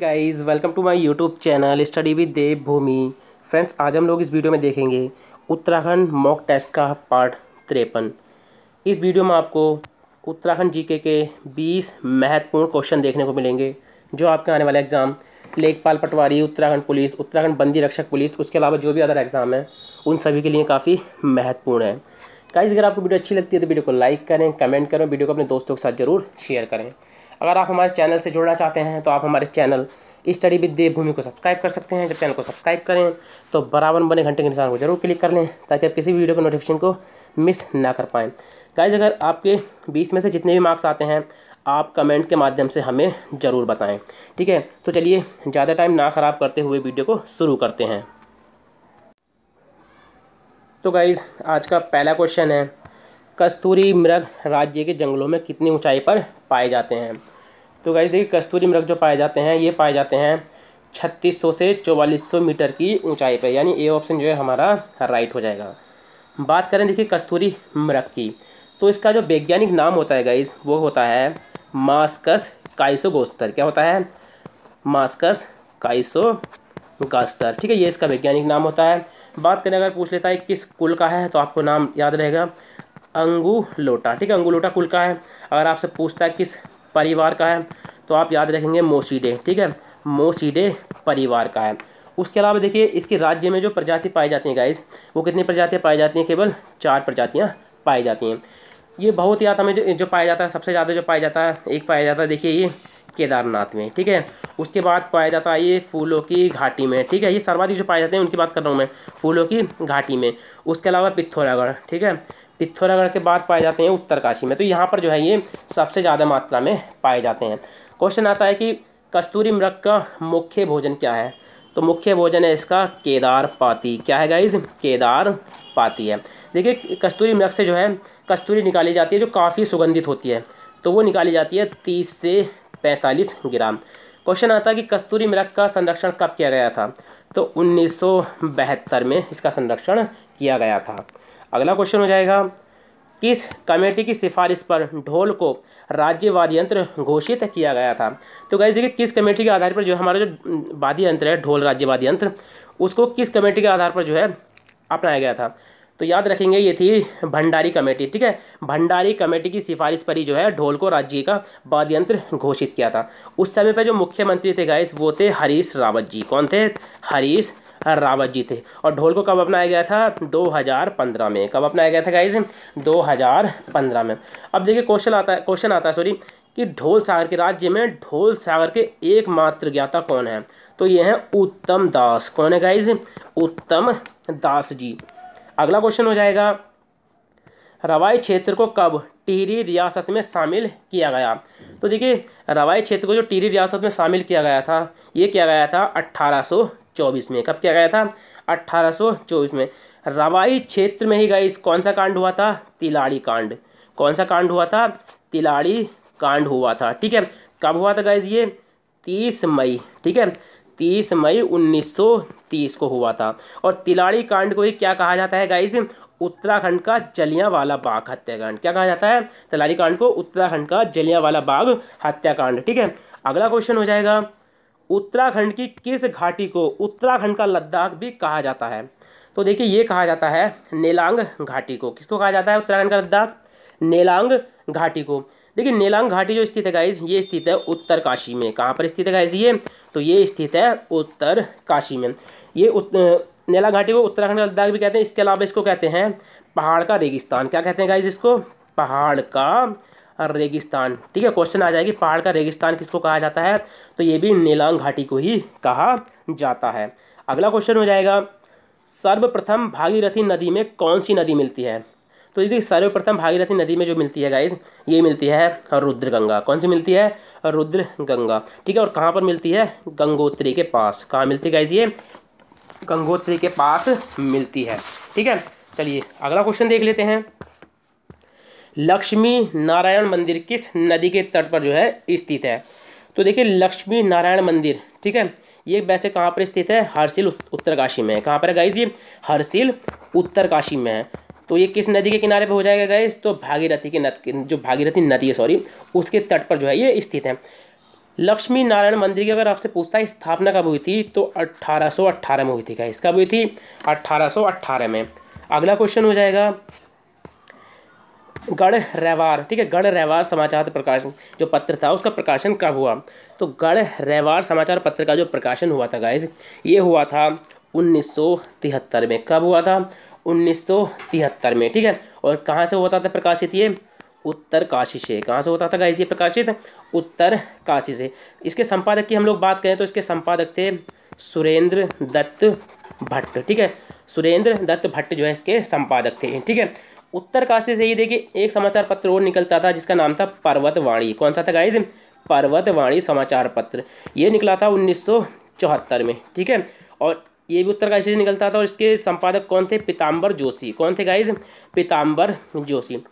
guys welcome to my YouTube channel study with Dev Bhoomi friends आज हम लोग इस वीडियो में देखेंगे उत्तराखंड मॉक टेस्ट का पार्ट तिरपन इस वीडियो में आपको उत्तराखंड जीके के 20 महत्वपूर्ण क्वेश्चन देखने को मिलेंगे जो आपके आने वाले एग्ज़ाम लेखपाल पटवारी उत्तराखंड पुलिस उत्तराखंड बंदी रक्षक पुलिस उसके अलावा जो भी अदर एग्ज़ाम है उन सभी के लिए काफ़ी महत्वपूर्ण है गाइज अगर आपको वीडियो अच्छी लगती है तो वीडियो को लाइक करें कमेंट करें वीडियो को अपने दोस्तों के साथ जरूर शेयर करें अगर आप हमारे चैनल से जुड़ना चाहते हैं तो आप हमारे चैनल स्टडी विद देवभूमि को सब्सक्राइब कर सकते हैं जब चैनल को सब्सक्राइब करें तो बराबर बने घंटे के निशान को जरूर क्लिक कर लें ताकि आप किसी वीडियो के नोटिफिकेशन को मिस ना कर पाएँ गाइज अगर आपके बीस में से जितने भी मार्क्स आते हैं आप कमेंट के माध्यम से हमें ज़रूर बताएं ठीक है तो चलिए ज़्यादा टाइम ना ख़राब करते हुए वीडियो को शुरू करते हैं तो गाइज़ आज का पहला क्वेश्चन है कस्तूरी मृग राज्य के जंगलों में कितनी ऊंचाई पर पाए जाते हैं तो गाइज देखिए कस्तूरी मृग जो पाए जाते हैं ये पाए जाते हैं 3600 से 4400 मीटर की ऊंचाई पर यानी ए ऑप्शन जो है हमारा राइट हो जाएगा बात करें देखिए कस्तूरी मृग की तो इसका जो वैज्ञानिक नाम होता है गाइज वो होता है मास्कस काइसोगोस्टर क्या होता है मास्कस काइसो गास्टर ठीक है ये इसका वैज्ञानिक नाम होता है बात करें अगर पूछ लेता है किस कुल का है तो आपको नाम याद रहेगा लोटा ठीक है लोटा कुल का है अगर आपसे पूछता है किस परिवार का है तो आप याद रखेंगे मोसीडे ठीक है मोसीडे परिवार का है उसके अलावा देखिए इसके राज्य में जो प्रजाति पाई जाती हैं गाइस वो कितनी प्रजातियाँ पाई जाती हैं केवल चार प्रजातियाँ पाई जाती हैं ये बहुत याद हमें जो जो पाया जाता है सबसे ज़्यादा जो पाया जाता है एक पाया जाता है देखिए ये केदारनाथ में ठीक है उसके बाद पाया जाता है ये फूलों की घाटी में ठीक है ये सर्वाधिक जो पाए जाते हैं उनकी बात कर रहा हूँ मैं फूलों की घाटी में उसके अलावा पिथौरागढ़ ठीक है पिथौरागढ़ के बाद पाए जाते हैं उत्तरकाशी में तो यहाँ पर जो है ये सबसे ज़्यादा मात्रा में पाए जाते हैं क्वेश्चन आता है कि कस्तूरी मृग का मुख्य भोजन क्या है तो मुख्य भोजन है इसका केदार पाती क्या है गाइज केदार पाती है देखिए कस्तूरी मृग से जो है कस्तूरी निकाली जाती है जो काफ़ी सुगंधित होती है तो वो निकाली जाती है तीस से पैंतालीस ग्राम क्वेश्चन आता है कि कस्तूरी मृग का संरक्षण कब किया गया था तो उन्नीस में इसका संरक्षण किया गया था अगला क्वेश्चन हो जाएगा किस कमेटी की सिफारिश पर ढोल को राज्य वाद्य यंत्र घोषित किया गया था तो गाइज देखिए किस कमेटी के आधार पर जो हमारा जो वाद्य यंत्र है ढोल राज्य वाद्य यंत्र उसको किस कमेटी के आधार पर जो है अपनाया गया था तो याद रखेंगे ये थी भंडारी कमेटी ठीक है भंडारी कमेटी की सिफारिश पर ही जो है ढोल को राज्य का वाद्य यंत्र घोषित किया था उस समय पर जो मुख्यमंत्री थे गायस वो थे हरीश रावत जी कौन थे हरीश रावत जी थे और ढोल को कब अपनाया गया था 2015 में कब अपनाया गया था गाइज 2015 में अब देखिए क्वेश्चन आता है क्वेश्चन आता है सॉरी कि ढोल सागर के राज्य में ढोल सागर के एकमात्र ज्ञाता कौन है तो ये हैं उत्तम दास कौन है गाइज उत्तम दास जी अगला क्वेश्चन हो जाएगा रवाई क्षेत्र को कब टिहरी रियासत में शामिल किया गया तो देखिए रवाई क्षेत्र को जो टिहरी रियासत में शामिल किया गया था ये किया गया था 1824 में कब किया गया था 1824 में रवाई क्षेत्र में ही गई कौन सा कांड हुआ था तिलाड़ी कांड कौन सा कांड हुआ था तिलाड़ी कांड हुआ था ठीक है कब हुआ था गाइज ये तीस मई ठीक है तीस मई उन्नीस को हुआ था और तिलाड़ी कांड को ही क्या कहा जाता है गाइज उत्तराखंड का जलियांवाला बाग हत्याकांड क्या कहा जाता है तिलाड़ी कांड को उत्तराखंड का जलियांवाला बाग हत्याकांड ठीक है अगला क्वेश्चन हो जाएगा उत्तराखंड की किस घाटी को उत्तराखंड का लद्दाख भी कहा जाता है तो देखिए ये कहा जाता है नेलांग घाटी को किसको कहा जाता है उत्तराखंड का लद्दाख नेलांग घाटी को देखिए नेलांग घाटी जो स्थित है गाइज ये स्थित है उत्तर काशी में कहाँ पर स्थित है गाइज ये तो ये स्थित है उत्तर काशी में ये नेला घाटी को उत्तराखंड लद्दाख भी कहते हैं इसके अलावा इसको कहते हैं पहाड़ का रेगिस्तान क्या कहते हैं गाइज इसको पहाड़ का रेगिस्तान ठीक है क्वेश्चन आ जाएगी पहाड़ का रेगिस्तान किसको कहा जाता है तो ये भी नेलांग घाटी को ही कहा जाता है अगला क्वेश्चन हो जाएगा सर्वप्रथम भागीरथी नदी में कौन सी नदी मिलती है तो ये देखिए सर्वप्रथम भागीरथी नदी में जो मिलती है गाइज ये मिलती है रुद्र गंगा कौन सी मिलती है रुद्र गंगा ठीक है और कहाँ पर मिलती है गंगोत्री के पास कहाँ मिलती है गाइज ये गंगोत्री के पास मिलती है ठीक है चलिए अगला क्वेश्चन देख लेते हैं लक्ष्मी नारायण मंदिर किस नदी के तट पर जो है स्थित है तो देखिए लक्ष्मी नारायण मंदिर ठीक है ये वैसे कहाँ पर स्थित है हरसिल उत्तरकाशी में है कहाँ पर है गाइज ये हरसिल उत्तरकाशी में है तो ये किस नदी के किनारे पे हो जाएगा गैस तो भागीरथी के नद जो भागीरथी नदी है सॉरी उसके तट पर जो है ये स्थित है लक्ष्मी नारायण मंदिर की अगर आपसे पूछता है स्थापना कब हुई थी तो 1818 में हुई थी गैस कब हुई थी 1818 में अगला क्वेश्चन हो जाएगा गढ़ रेवार ठीक है गढ़ रेवार समाचार प्रकाशन जो पत्र था उसका प्रकाशन कब हुआ तो गढ़ रेवार समाचार पत्र का जो प्रकाशन हुआ था गाइज ये हुआ था 1973 में कब हुआ था 1973 में ठीक है और कहाँ से होता था प्रकाशित ये उत्तर काशी से कहाँ से होता था गाइस ये प्रकाशित उत्तर काशी से इसके संपादक की हम लोग बात करें तो इसके संपादक थे सुरेंद्र दत्त भट्ट ठीक है सुरेंद्र दत्त भट्ट जो है इसके संपादक थे ठीक है उत्तर काशी से ये देखिए एक समाचार पत्र और निकलता था जिसका नाम था पर्वतवाणी कौन सा था गाइज पर्वतवाणी समाचार पत्र ये निकला था उन्नीस में ठीक है और ये भी उत्तर का ऐसे निकलता था और इसके संपादक कौन थे पीताम्बर जोशी कौन थे गाइज पिताम्बर जोशी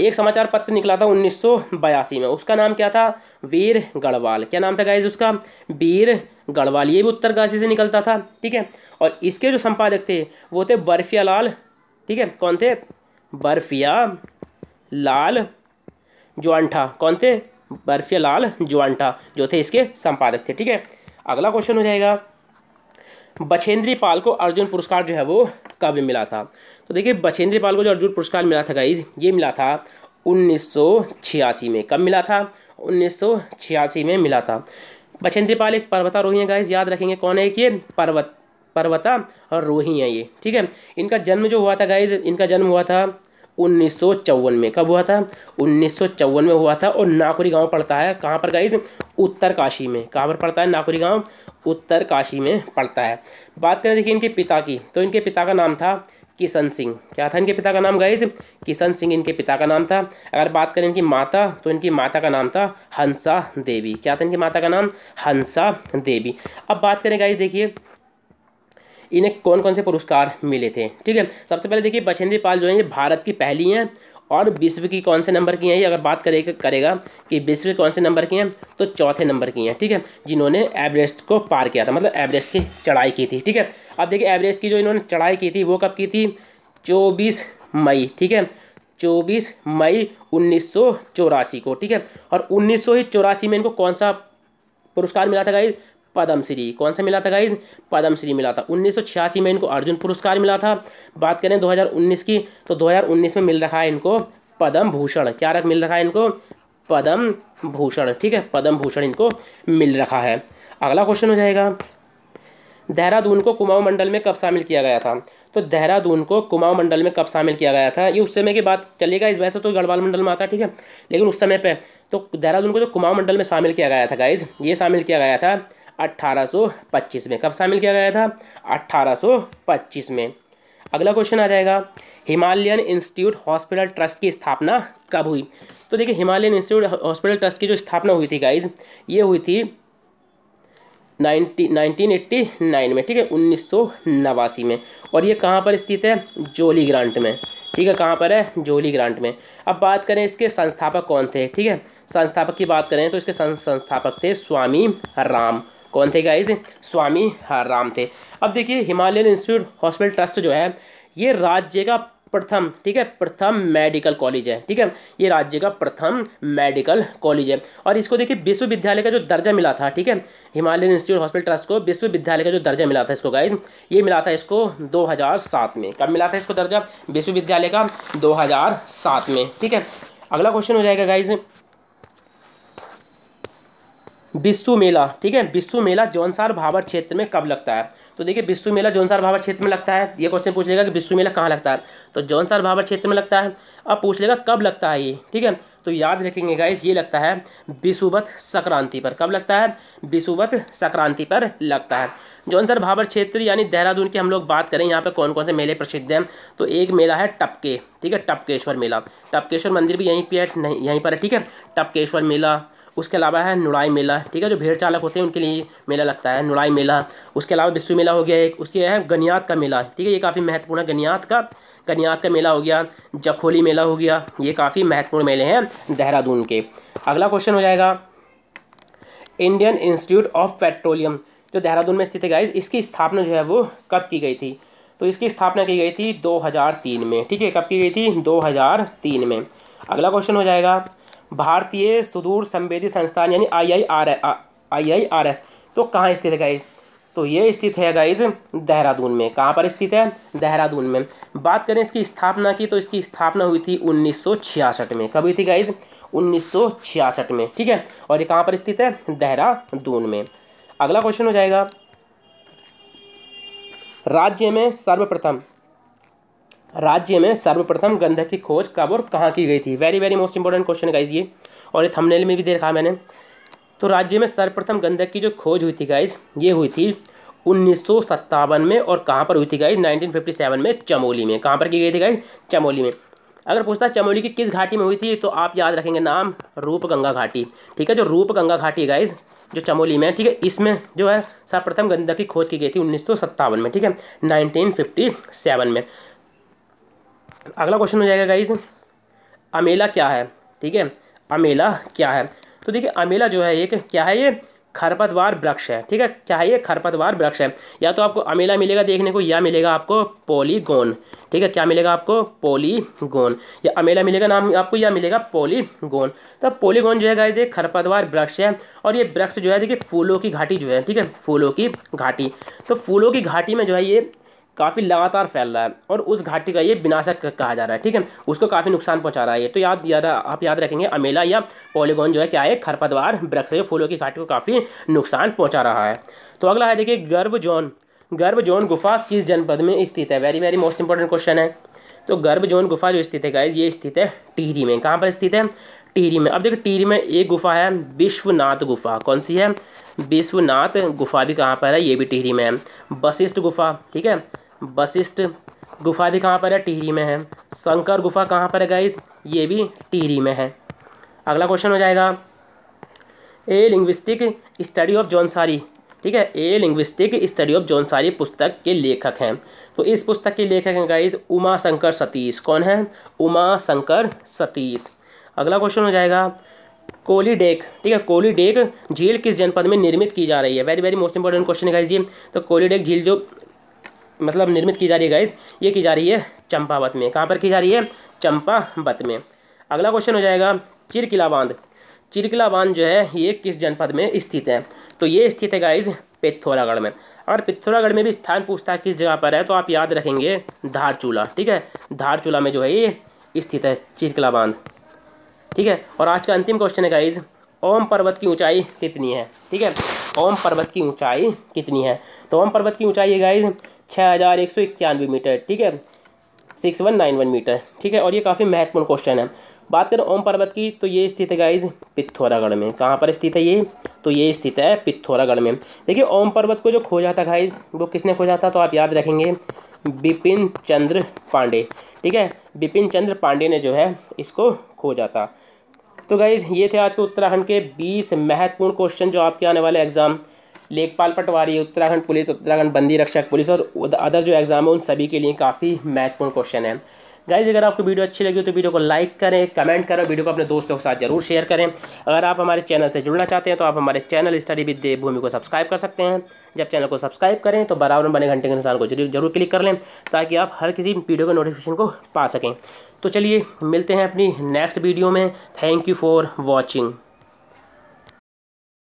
एक समाचार पत्र निकला था उन्नीस में उसका नाम क्या था वीर गढ़वाल क्या नाम था गाइज उसका वीर गढ़वाल ये भी उत्तर काशी से निकलता था ठीक है और इसके जो संपादक थे वो थे बर्फिया लाल ठीक है कौन थे बर्फिया लाल ज्वांठा कौन थे बर्फिया लाल ज्वांठा जो थे इसके संपादक थे ठीक है अगला क्वेश्चन हो जाएगा बछेंद्री पाल को अर्जुन पुरस्कार जो है वो कब मिला था तो देखिए बछेंद्री पाल को जो अर्जुन पुरस्कार मिला था गाइज ये मिला था उन्नीस में कब मिला था उन्नीस में मिला था बछेंद्री पाल एक पर्वतारोही है गाइज याद रखेंगे कौन है ये पर्वत पर्वता और रोही हैं ये ठीक है इनका जन्म जो हुआ था गाइज इनका जन्म हुआ था उन्नीस में कब हुआ था उन्नीस में हुआ था और नाकुरी गांव पड़ता है कहाँ पर गाइज उत्तरकाशी में कहाँ पर पड़ता है नाकुरी गांव उत्तरकाशी में पड़ता है बात करें देखिए इनके पिता की तो इनके पिता का नाम था किशन सिंह क्या था इनके पिता का नाम गाइज किशन सिंह इनके पिता का नाम था अगर बात करें इनकी माता तो इनकी माता का नाम था हंसा देवी क्या था इनकी माता का नाम हंसा देवी अब बात करें गाइज देखिए इन्हें कौन कौन से पुरस्कार मिले थे ठीक है सबसे पहले देखिए बछेंद्री पाल जो है ये भारत की पहली हैं और विश्व की कौन से नंबर की हैं ये अगर बात करेगा करेगा कि विश्व कौन से नंबर की हैं तो चौथे नंबर की हैं ठीक है जिन्होंने एवरेस्ट को पार किया था मतलब एवरेस्ट की चढ़ाई की थी ठीक है अब देखिए एवरेस्ट की जो इन्होंने चढ़ाई की थी वो कब की थी चौबीस मई ठीक है चौबीस मई उन्नीस को ठीक है और उन्नीस में इनको कौन सा पुरस्कार मिला था गाइज पद्मश्री कौन सा मिला था गाइज पद्मश्री मिला था उन्नीस में इनको अर्जुन पुरस्कार मिला था बात करें 2019 की तो 2019 में मिल रहा है इनको पद्म भूषण क्या रख मिल रहा है इनको पद्म भूषण ठीक है पद्म भूषण इनको मिल रखा है अगला क्वेश्चन हो जाएगा देहरादून को कुमाऊं मंडल में कब शामिल किया गया था तो देहरादून को कुमाऊं मंडल में कब शामिल किया गया था ये उस समय की बात चलेगा इस वैसे तो गढ़वाल मंडल में आता है ठीक है लेकिन उस समय पे तो देहरादून को जो कुमाऊं मंडल में शामिल किया गया था गाइज ये शामिल किया गया था 1825 में कब शामिल किया गया था 1825 में अगला क्वेश्चन आ जाएगा हिमालयन इंस्टीट्यूट हॉस्पिटल ट्रस्ट की स्थापना कब हुई तो देखिए हिमालयन इंस्टीट्यूट हॉस्पिटल ट्रस्ट की जो स्थापना हुई थी गाइज ये हुई थी नाइनटी नाइनटीन एट्टी नाइन में ठीक है उन्नीस सौ नवासी में और ये कहाँ पर स्थित है जोली ग्रांट में ठीक है कहाँ पर है जोली ग्रांट में अब बात करें इसके संस्थापक कौन थे ठीक है संस्थापक की बात करें तो इसके संस्थापक थे स्वामी राम कौन थे गाइज स्वामी राम थे अब देखिए हिमालयन इंस्टीट्यूट हॉस्पिटल ट्रस्ट जो है ये राज्य का प्रथम ठीक है प्रथम मेडिकल कॉलेज है ठीक है ये राज्य का प्रथम मेडिकल कॉलेज है और इसको देखिए विश्वविद्यालय का जो दर्जा मिला था ठीक है हिमालयन इंस्टीट्यूट हॉस्पिटल ट्रस्ट को विश्वविद्यालय का जो दर्जा मिला था इसको गाइज ये मिला था इसको 2007 में कब मिला था इसको दर्जा विश्वविद्यालय का दो में ठीक है अगला क्वेश्चन हो जाएगा गाइज विश्व मेला ठीक है विश्व मेला जौनसार भावर क्षेत्र में कब लगता है तो देखिए विश्व मेला जौनसार भावर क्षेत्र में लगता है ये क्वेश्चन पूछ लेगा कि विश्व मेला कहाँ लगता है तो जौनसार भावर क्षेत्र में लगता है अब पूछ लेगा कब लगता है ये ठीक है तो याद रखेंगे गाइस ये लगता है विशुवत संक्रांति पर कब लगता है विशुवत संक्रांति पर लगता है जौनसर भाबर क्षेत्र यानी देहरादून की हम लोग बात करें यहाँ पर कौन कौन से मेले प्रसिद्ध हैं तो एक मेला है टपके ठीक है टपकेश्वर मेला टपकेश्वर मंदिर भी यहीं पर है नहीं यहीं पर है ठीक है टपकेश्वर मेला उसके अलावा है नुड़ाई मेला ठीक है जो भेड़ चालक होते हैं उनके लिए मेला लगता है नुड़ाई मेला उसके अलावा बिस्सू मेला हो गया एक उसके है गनियात का मेला ठीक है ये काफ़ी महत्वपूर्ण है गनियात का गनियात का मेला हो गया जखोली मेला हो गया ये काफ़ी महत्वपूर्ण मेले हैं देहरादून के अगला क्वेश्चन हो जाएगा इंडियन इंस्टीट्यूट ऑफ पेट्रोलियम जो देहरादून में स्थित है गाइज इसकी स्थापना जो है वो कब की गई थी तो इसकी स्थापना की गई थी 2003 में ठीक है कब की गई थी 2003 में अगला क्वेश्चन हो जाएगा भारतीय सुदूर संवेदी संस्थान यानी I I R I I R S तो कहाँ स्थित है गाइज तो ये स्थित है गाइज देहरादून में कहाँ पर स्थित है देहरादून में बात करें इसकी स्थापना की तो इसकी स्थापना हुई थी 1966 में कब हुई थी गाइज 1966 में ठीक है और ये कहाँ पर स्थित है देहरादून में अगला क्वेश्चन हो जाएगा राज्य में सर्वप्रथम राज्य में सर्वप्रथम गंधक की खोज कब और कहाँ की गई थी very very most important question guys ये और ये थंबनेल में भी देखा मैंने तो राज्य में सर्वप्रथम गंधक की जो खोज हुई थी गाइज ये हुई थी उन्नीस में और कहाँ पर हुई थी गाइज नाइनटीन में चमोली में कहाँ पर की गई थी गाइज चमोली में अगर पूछता है चमोली की किस घाटी में हुई थी तो आप याद रखेंगे नाम रूपगंगा घाटी ठीक है जो रूपगंगा घाटी है गाइज जो चमोली में ठीक है इसमें जो है सर्वप्रथम गंधक की खोज की गई थी उन्नीस में ठीक है 1957 में अगला क्वेश्चन हो जाएगा गाइज अमेला क्या है ठीक है अमेला क्या है तो देखिए अमेला जो है एक क्या है ये खरपतवार वृक्ष है ठीक है क्या है ये खरपतवार वृक्ष है या तो आपको अमेला मिलेगा देखने को या मिलेगा आपको पोलीगोन ठीक है क्या मिलेगा आपको पोलीगोन या अमेला मिलेगा नाम आपको या मिलेगा पोलीगोन तो पोलीगोन जो है गाइज एक खरपतवार वृक्ष है और ये वृक्ष जो है देखिए फूलों की घाटी जो है ठीक है फूलों की घाटी तो फूलों की घाटी में जो है ये काफ़ी लगातार फैल रहा है और उस घाटी का ये विनाशक कहा जा रहा है ठीक है उसको काफ़ी नुकसान पहुंचा रहा है ये तो याद याद आप याद रखेंगे अमेला या पॉलीगोन जो है क्या है खरपतवार वृक्ष है फूलों की घाटी को काफ़ी नुकसान पहुंचा रहा है तो अगला है देखिए गर्भ जोन गर्भ जोन गुफा किस जनपद में स्थित है very very most important question है तो गर्भ जोन गुफा जो स्थित है गाइज ये स्थित है टिहरी में कहाँ पर स्थित है टिहरी में अब देखिए टिहरी में एक गुफा है विश्वनाथ गुफा कौन सी है विश्वनाथ गुफा भी कहाँ पर है ये भी टिहरी में है वशिष्ठ गुफा ठीक है वशिष्ठ गुफा भी कहाँ पर है टिहरी में है शंकर गुफा कहाँ पर है गाइज ये भी टिहरी में है अगला क्वेश्चन हो जाएगा a linguistic study of Jaunsari ठीक है a linguistic study of Jaunsari पुस्तक के लेखक हैं तो इस पुस्तक के लेखक हैं गाइज उमा शंकर सतीश कौन है उमा शंकर सतीश अगला क्वेश्चन हो जाएगा कोली डेक ठीक है कोली डेक झील किस जनपद में निर्मित की जा रही है very very most important question है गाइज ये तो कोली डेक झील जो मतलब निर्मित की जा रही है गाइस ये की जा रही है चंपावत में कहाँ पर की जा रही है चंपावत में अगला क्वेश्चन हो जाएगा चिरकिला बांध चिरकिला बांध जो है ये किस जनपद में स्थित है तो ये स्थित है गाइज पिथौरागढ़ में अगर पिथौरागढ़ में भी स्थान पूछता किस जगह पर है तो आप याद रखेंगे धारचूला ठीक है धारचूला में जो है ये स्थित है चिरकिला बांध ठीक है और आज का अंतिम क्वेश्चन है गाइज ओम पर्वत की ऊंचाई कितनी है ठीक है ओम पर्वत की ऊंचाई कितनी है तो ओम पर्वत की ऊंचाई है गाइज छः हज़ार एक सौ इक्यानवे मीटर ठीक है six one nine one metre ठीक है और ये काफ़ी महत्वपूर्ण क्वेश्चन है बात करें ओम पर्वत की तो ये स्थित है गाइज पिथौरागढ़ में कहाँ पर स्थित है ये तो ये स्थित है पिथौरागढ़ में देखिए ओम पर्वत को जो खोजा था गाइज वो किसने खोजा था तो आप याद रखेंगे बिपिन चंद्र पांडे ठीक है बिपिन चंद्र पांडे ने जो है इसको खोजा था तो गाइज़ ये थे आज के उत्तराखंड के बीस महत्वपूर्ण क्वेश्चन जो आपके आने वाले एग्ज़ाम लेखपाल पटवारी उत्तराखंड पुलिस उत्तराखंड बंदी रक्षक पुलिस और अदर जो एग्ज़ाम है उन सभी के लिए काफ़ी महत्वपूर्ण क्वेश्चन है गाइज अगर आपको वीडियो अच्छी लगी तो वीडियो को लाइक करें कमेंट करें वीडियो को अपने दोस्तों के साथ जरूर शेयर करें अगर आप हमारे चैनल से जुड़ना चाहते हैं तो आप हमारे चैनल स्टडी विद देवभूमि को सब्सक्राइब कर सकते हैं जब चैनल को सब्सक्राइब करें तो बराबर बने घंटे के निशान को जरूर क्लिक कर लें ताकि आप हर किसी वीडियो के नोटिफिकेशन को पा सकें तो चलिए मिलते हैं अपनी नेक्स्ट वीडियो में थैंक यू फॉर वॉचिंग